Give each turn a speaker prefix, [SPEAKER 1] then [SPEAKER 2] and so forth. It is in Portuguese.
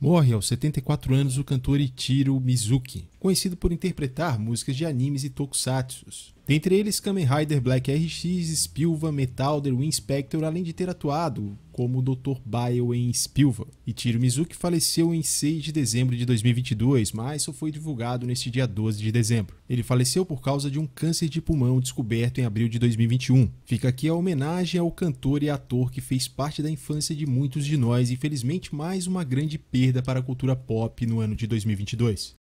[SPEAKER 1] Morre aos 74 anos o cantor Ichiro Mizuki, conhecido por interpretar músicas de animes e tokusatsu. Dentre eles, Kamen Rider Black RX, Spilva, Metalder, Winspector, além de ter atuado como Dr. Bio em Spilva. E Tiro Mizuki faleceu em 6 de dezembro de 2022, mas só foi divulgado neste dia 12 de dezembro. Ele faleceu por causa de um câncer de pulmão descoberto em abril de 2021. Fica aqui a homenagem ao cantor e ator que fez parte da infância de muitos de nós, infelizmente mais uma grande perda para a cultura pop no ano de 2022.